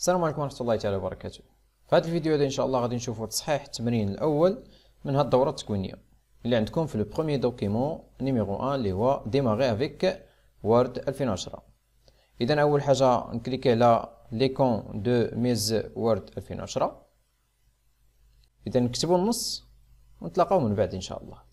السلام عليكم ورحمة الله تعالى وبركاته في هذا الفيديو هذا إن شاء الله غادي نشوفوا تصحيح التمرين الأول من هذه الدورة التكوينية اللي عندكم في لو بروميي دوكيمون نيميرو 1 اللي هو ديماغي افيك وورد 2010 إذا أول حاجة نكليكي على ليكون دو ميز وورد 2010 إذا نكتبوا النص ونتلاقاو من بعد إن شاء الله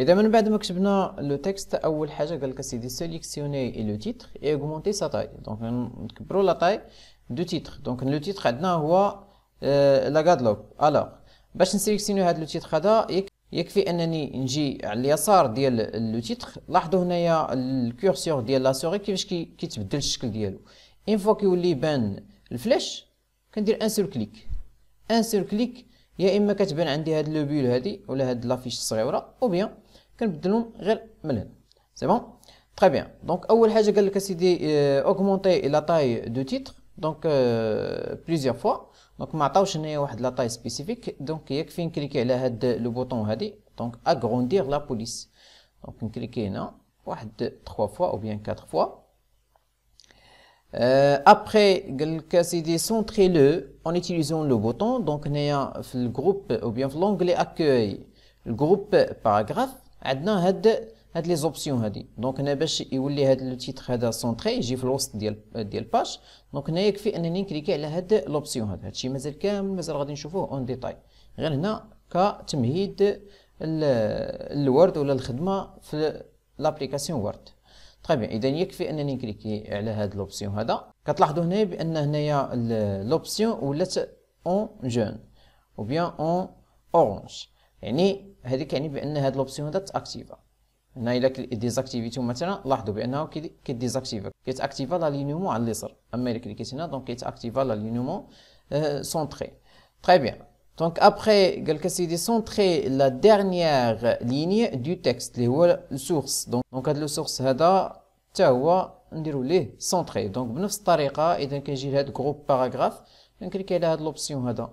اذا من بعد ما كتبنا لو تكست اول حاجه قال لك سيدي سيليكسيوني لو تيتر اي اوغمونتي سا تاي دونك نكبروا لا تاي دو تيتر دونك لو تيتر عندنا هو لا كادلوب الوغ باش نسيليكسيونيو هاد لو تيتر هذا يكفي انني نجي على اليسار ديال لو تيتر لاحظوا هنايا الكورسور ديال لا سوري كيفاش كيتبدل الشكل ديالو اون فوا كيولي يبان الفلاش كندير ان سور كليك ان سور كليك يا اما كتبان عندي هاد لو بول هادي ولا هاد لافيش الصغيره او بيان C'est bon Très bien. Donc, augmenter décidé d'augmenter la taille du titre donc euh، plusieurs fois. Donc, ma taille, je n'ai pas taille spécifique. Donc, il suffit de cliquer le bouton HD. Donc, agrandir la police. Donc, je clique 2, Trois fois ou bien quatre fois. Euh, après, j'ai décidé centrer le en utilisant le bouton. Donc, j'ai le groupe ou bien l'onglet Accueil, le groupe Paragraphe. عندنا هاد هاد لي زوبسيون هادي دونك هنا باش يولي هاد لو تيتغ هذا سونتري يجي في الوسط ديال ديال باش دونك هنا يكفي انني نكليكي على هاد لوبسيون هاد هادشي مازال كامل مازال غادي نشوفوه اون ديتاي غير هنا كتمهيد الورد ولا الخدمه في لابليكاسيون وورد تري بيان اذا يكفي انني نكليكي على هاد لوبسيون هذا كتلاحظوا هنا بان هنايا لوبسيون ولات اون جون او بيان اون اورانج يعني هذيك يعني بان هاد لوبسيون هذا تاكتيفا هنا الا ديزاكتيفيتو مثلا لاحظوا بانه كي ديزاكتيفا كيتاكتيفا لينومو على اليسر اما الا كليكيت هنا دونك كيتاكتيفا لينومو سونتري تري بيان ابري قال لك سيدي سونتري لا ديرنيير ليني دو تيكست لي هو السورس دونك هاد la source, هذا هو نديرو ليه سونتري دونك بنفس الطريقة إذا كنجي لهاد غروب باراغراف كنكليكي على هاد لوبسيون هذا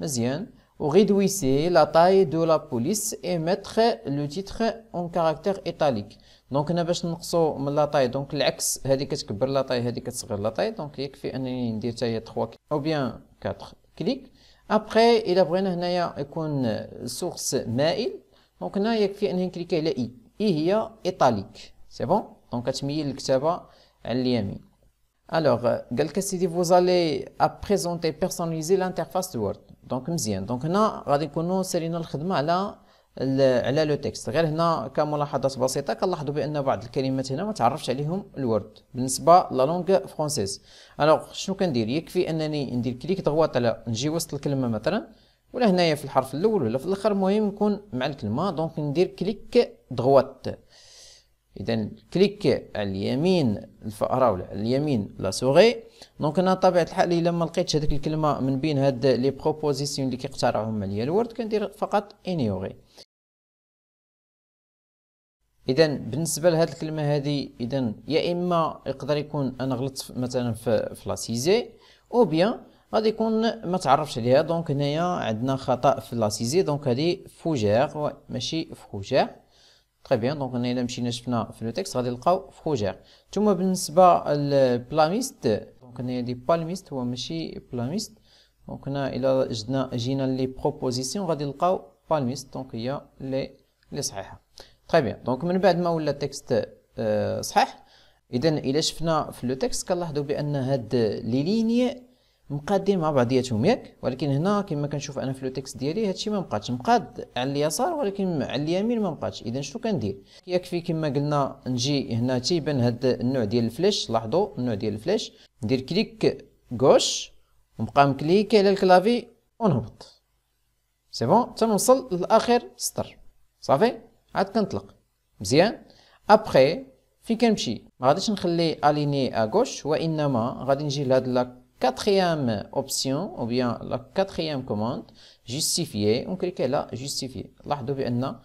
مزيان. réduisez la taille de la police et mettre le titre en caractère italique. Donc, on a besoin de la taille. Donc, l'ex, la taille, la taille. Donc, il y a une trois 3 ou bien 4 clics. Après, il y a une source mail. Donc, il y a une clique à la i. Il y a italique. C'est bon? Donc, à le sur à Alors, quelqu'un euh, vous allez à présenter, personnaliser l'interface de Word. دونك مزيان دونك هنا غادي نكونوا سالينا الخدمه على على لو تيكست غير هنا كملاحظات بسيطه كنلاحظوا بان بعض الكلمات هنا ما تعرفش عليهم الورد بالنسبه لا لونغ فرونسيز الوغ شنو كندير يكفي انني ندير كليك دغوات على نجي وسط الكلمه مثلا ولا هنايا في الحرف الاول ولا في الاخر المهم نكون مع الكلمه دونك ندير كليك ضغوات اذا كليك على اليمين الفاره ولا اليمين لا سوغي دونك انا طبيعه الحال الا ما لقيتش هذيك الكلمه من بين هاد لي بروبوزيسيون اللي كيقترحهم عليا الورد كندير فقط انيوغي اذا بالنسبه لهاد الكلمه هذه اذا يا اما يقدر يكون انا غلطت مثلا في فلاسيزي او بيان غادي يكون ما تعرفش عليها دونك هنايا عندنا خطا في لاسيزي دونك هذه فوجير ماشي فوجير تري بيان دونك هنا الا مشينا شفنا في لو تيكست غادي نلقاو فوجير ثم بالنسبه للبلاميست دونك هنا دي بالميست هو ماشي بلاميست دونك هنا الا جدنا جينا لي بروبوزيسيون غادي نلقاو بالميست دونك هي لي لي صحيحه تري بيان دونك من بعد ما ولا euh, التكست صحيح اذا الا شفنا في لو تيكست كنلاحظوا بان هاد لي ليني مقادين مع بعضياتهم ياك ولكن هنا كما كنشوف انا في لو تيكست ديالي هادشي ما مبقاش مقاد على اليسار ولكن على اليمين ما مبقاش اذا شنو كندير يكفي كما قلنا نجي هنا تيبان هاد النوع ديال الفلاش لاحظوا النوع ديال الفلاش ندير كليك غوش ونبقى مكليكي على الكلافي ونهبط سي بون تنوصل لاخر سطر صافي عاد كنطلق مزيان ابخي فين كنمشي ما غاديش نخلي اليني غوش وانما غادي نجي لهاد لا Quatrième option, ou bien la quatrième commande, justifier, ونكليكي على justifier. لاحظوا بأن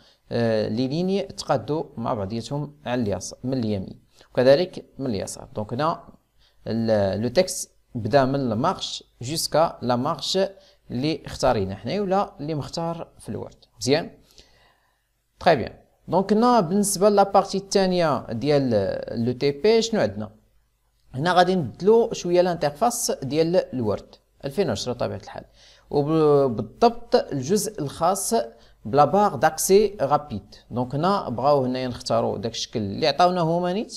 لي ليني تقادو مع بعضياتهم على اليسار من اليمين وكذلك من اليسار. دونك هنا لو تكست بدا من المارش جوسكا لا مارش اللي اختارينا حنايا ولا اللي مختار في الوورد. مزيان؟ تخي بيان. دونك هنا بالنسبة لابارتي الثانية ديال لو تي بي شنو عندنا؟ هنا غادي نبدلو شويه لانتيرفاس ديال الورد 2010 بطبيعه الحال وبالضبط الجزء الخاص بلا باغ داكسي رابيد دونك هنا بغاو هنايا نختاروا داك الشكل اللي عطاونا هما نيت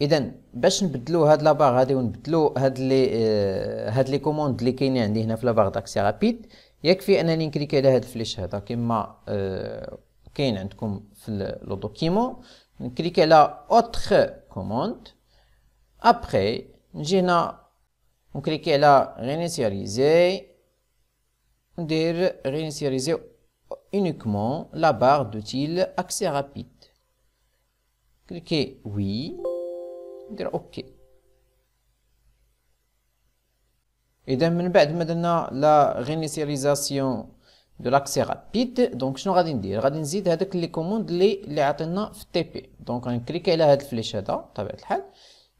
اذا باش نبدلو هاد لا باغ هادي ونبدلو هاد لي آه هاد لي كوموند اللي كاينين عندي هنا في لا باغ داكسي رابيد يكفي انني نكليك على هاد الفليش هذا كما آه كاين عندكم في لو دوكيمون نكليك على اوتر كوموند Après, on clique là, réinitialiser, dire réinitialiser uniquement la barre d'outils accès rapide. Cliquez oui, dit OK. Et d'un ben, maintenant la réinitialisation de l'accès rapide, donc je vais dire, je vais dire les commandes les les TP. Donc on clique sur la flèche là,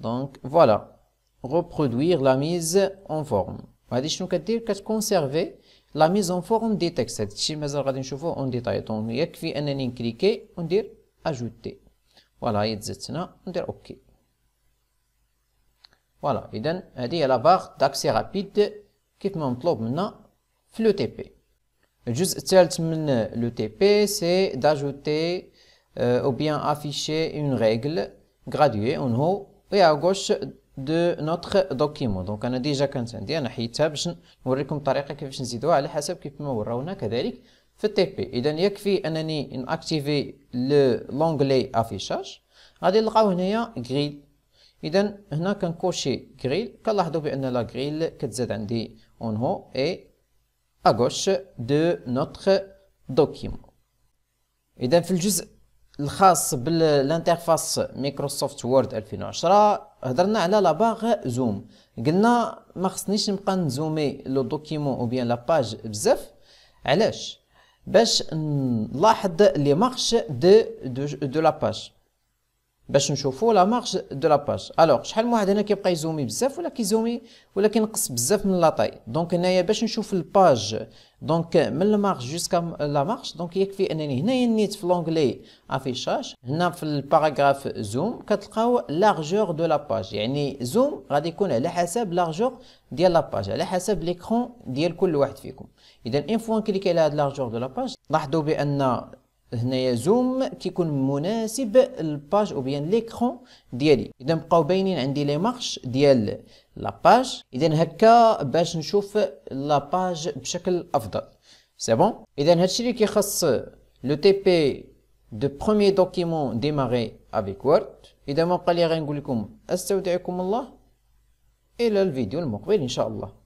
Donc, voilà. Reproduire la mise en forme. Je vais dire que je conserver la mise en forme des textes. Je vais vous donner un petit en détail. Donc, il y a un on dire ajouter. Voilà, on dit OK. Voilà. Et là, il y a la barre d'accès rapide qui est maintenant sur le TP. Le TP, c'est d'ajouter euh, ou bien afficher une règle graduée en haut. et à دو نوتخ دوكيمون دونك انا ديجا كانت عندي انا حيدتها باش نوريكم الطريقه كيفاش نزيدوها على حسب كيف ما وراونا كذلك في تي بي اذا يكفي انني ناكتيفي لونغلي افيشاج غادي نلقاو هنايا جريل اذا هنا كنكوشي جريل كنلاحظوا بان لا جريل كتزاد عندي اون هو اي اغوش دو نوتر دوكيمون اذا في الجزء الخاص بالانترفاس مايكروسوفت وورد 2010 هضرنا على لاباغ زوم قلنا ما خصنيش نبقى نزومي لو دوكيمون او بيان لاباج بزاف علاش باش نلاحظ لي مارش دو دو, دو لاباج باش نشوفوا لا مارج دو لا باج الوغ شحال من واحد هنا كيبقى يزومي بزاف ولا كيزومي ولا كينقص بزاف من لاطاي دونك هنايا باش نشوف الباج دونك من المارش جوسكا لا مارج دونك يكفي انني هنايا نيت في لونغلي افيشاج هنا في الباراغراف زوم كتلقاو لارجور دو لا باج يعني زوم غادي يكون على حسب لارجور ديال لا باج على حسب ليكرون ديال كل واحد فيكم اذا ان فوا كليكي على هاد لارجور دو لا باج لاحظوا بان هنايا زوم كيكون مناسب الباج او بيان ليكرون ديالي اذا بقاو باينين عندي لي مارش ديال لاباج اذا هكا باش نشوف لاباج بشكل افضل سي بون اذا هادشي اللي كيخص لو تي بي دو برومي دوكيمون ديماري افيك وورد اذا ما بقى لي نقول لكم استودعكم الله الى الفيديو المقبل ان شاء الله